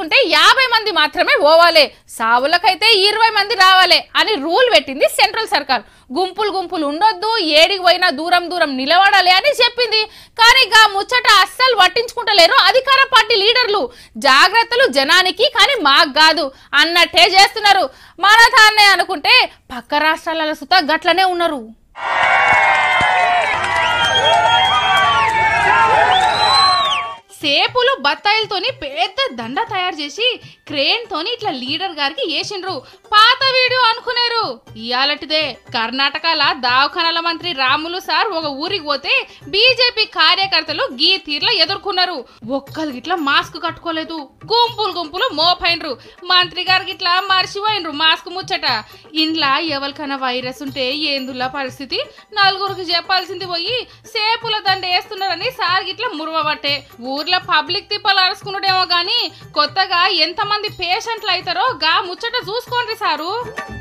చేసుకుంటే యాభై మంది మాత్రమే పోవాలి సావులకైతే ఇరవై మంది రావాలి అని రూల్ పెట్టింది సెంట్రల్ సర్కార్ గుంపులు గుంపులు ఉండొద్దు ఏడికి పోయినా దూరం దూరం నిలబడాలి అని చెప్పింది కానీ గా ముచ్చట అస్సలు పట్టించుకుంటలేరు అధికార పార్టీ లీడర్లు జాగ్రత్తలు జనానికి కానీ మాకు కాదు అన్నట్టే చేస్తున్నారు మన అనుకుంటే పక్క రాష్ట్రాల సుత గట్లనే ఉన్నారు సేపులు బత్తాయిలతోని పెద్ద దండ తయారు చేసి క్రేన్తోని ఇట్లా లీడర్ గారికి వేసిండ్రు పాత వీడియో అనుకునేరు ఇయాలటిదే కర్ణాటకల దవాఖానాల మంత్రి రాములు సార్ ఒక ఊరికి పోతే బీజేపీ కార్యకర్తలు గీ తీర్లో ఎదుర్కొన్నారు ఒక్కరికి ఇట్లా మాస్క్ కట్టుకోలేదు గుంపులు గుంపులు మోపైనరు మంత్రి గారికి ఇట్లా మర్చిపోయినరు మాస్క్ ముచ్చట ఇంట్లో ఎవరికైనా వైరస్ ఉంటే ఏందులా పరిస్థితి నలుగురికి చెప్పాల్సింది పోయి సేపుల దండ వేస్తున్నారని సార్ గిట్లా మురువబట్టే ఊర్లో అట్లా పబ్లిక్ తిప్పలు అరుచుకున్నాడేమో కానీ కొత్తగా ఎంతమంది పేషెంట్లు అవుతారో గా ముచ్చట చూసుకోండి సారు